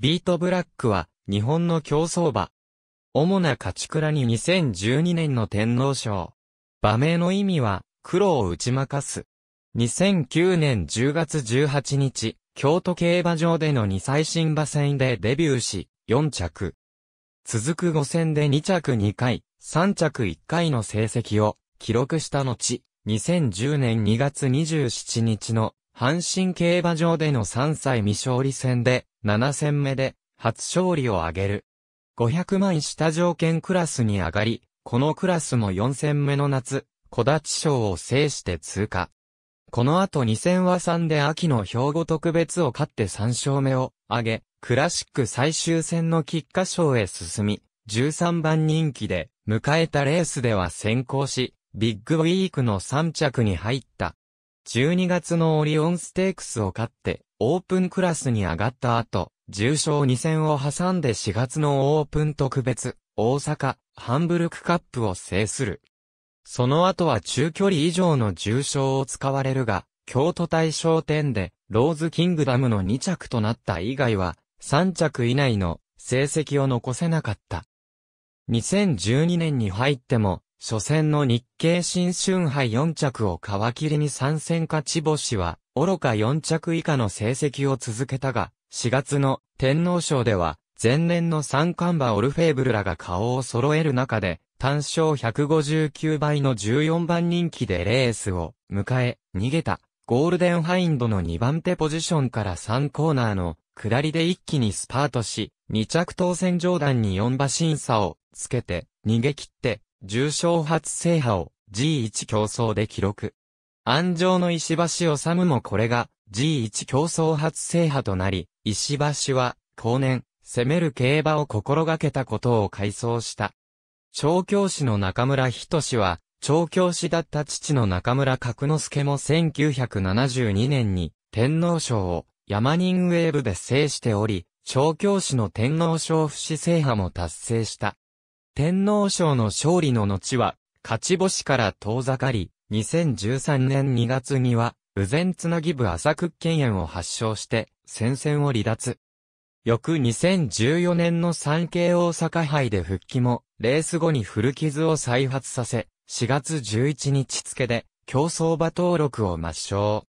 ビートブラックは、日本の競争馬。主な勝ち倉に2012年の天皇賞。馬名の意味は、黒を打ち負かす。2009年10月18日、京都競馬場での2最新馬戦でデビューし、4着。続く5戦で2着2回、3着1回の成績を記録した後、2010年2月27日の阪神競馬場での3歳未勝利戦で、7戦目で、初勝利を挙げる。500万下条件クラスに上がり、このクラスも4戦目の夏、小立賞を制して通過。この後2戦は3で秋の兵庫特別を勝って3勝目を挙げ、クラシック最終戦の菊花賞へ進み、13番人気で、迎えたレースでは先行し、ビッグウィークの3着に入った。12月のオリオンステークスを勝って、オープンクラスに上がった後、重賞2戦を挟んで4月のオープン特別、大阪、ハンブルクカップを制する。その後は中距離以上の重賞を使われるが、京都大賞店で、ローズキングダムの2着となった以外は、3着以内の成績を残せなかった。2012年に入っても、初戦の日経新春杯4着を皮切りに参戦勝ち星は、愚か4着以下の成績を続けたが、4月の天皇賞では、前年の三冠馬オルフェーブルらが顔を揃える中で、単勝159倍の14番人気でレースを迎え、逃げた。ゴールデンハインドの2番手ポジションから3コーナーの下りで一気にスパートし、2着当選上段に4馬審査をつけて逃げ切って重賞初制覇を G1 競争で記録。安城の石橋治もこれが G1 競争初制覇となり、石橋は後年、攻める競馬を心がけたことを回想した。調教師の中村氏は、調教師だった父の中村角之助も1972年に天皇賞を山人ウェーブで制しており、調教師の天皇賞不死制覇も達成した。天皇賞の勝利の後は、勝ち星から遠ざかり、2013年2月には、右前つなぎ部浅屈腱炎を発症して、戦線を離脱。翌2014年の産経大阪杯で復帰も、レース後に古傷を再発させ、4月11日付で、競走馬登録を抹消。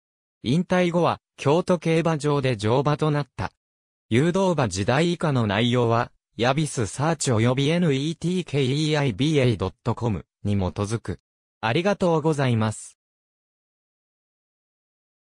引退後は、京都競馬場で乗馬となった。誘導馬時代以下の内容は、ヤビスサーチ及び netkeiba.com に基づく。ありがとうございます。